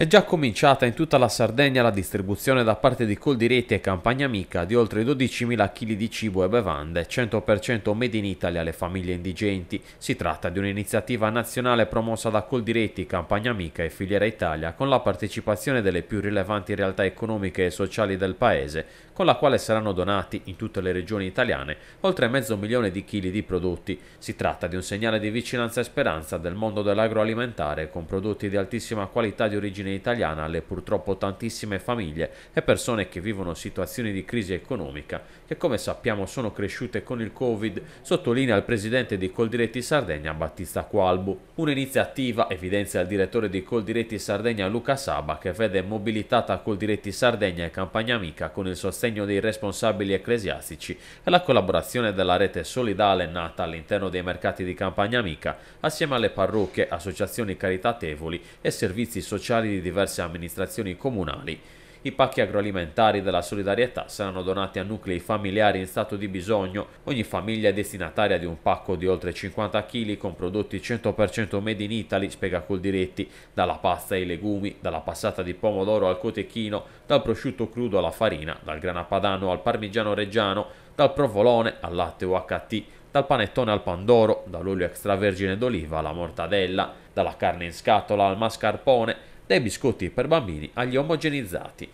È già cominciata in tutta la Sardegna la distribuzione da parte di Coldiretti e Campagna Amica di oltre 12.000 kg di cibo e bevande, 100% made in Italy alle famiglie indigenti. Si tratta di un'iniziativa nazionale promossa da Coldiretti, Campagna Amica e Filiera Italia con la partecipazione delle più rilevanti realtà economiche e sociali del paese, con la quale saranno donati in tutte le regioni italiane oltre mezzo milione di chili di prodotti. Si tratta di un segnale di vicinanza e speranza del mondo dell'agroalimentare con prodotti di altissima qualità di origine L'abitudine italiana alle purtroppo tantissime famiglie e persone che vivono situazioni di crisi economica che come sappiamo sono cresciute con il Covid, sottolinea il presidente di Coldiretti Sardegna Battista Qualbu. Un'iniziativa, evidenzia il direttore di Coldiretti Sardegna Luca Saba, che vede mobilitata Coldiretti Sardegna e Campagna Amica con il sostegno dei responsabili ecclesiastici e la collaborazione della rete solidale nata all'interno dei mercati di Campagna Amica, assieme alle parrocchie, associazioni caritatevoli e servizi sociali di di diverse amministrazioni comunali. I pacchi agroalimentari della solidarietà saranno donati a nuclei familiari in stato di bisogno. Ogni famiglia è destinataria di un pacco di oltre 50 kg con prodotti 100% made in Italy, spiega Coldiretti, dalla pasta ai legumi, dalla passata di pomodoro al cotechino, dal prosciutto crudo alla farina, dal grana padano al parmigiano reggiano, dal provolone al latte UHT, dal panettone al pandoro, dall'olio extravergine d'oliva alla mortadella, dalla carne in scatola al mascarpone, dai biscotti per bambini agli omogenizzati.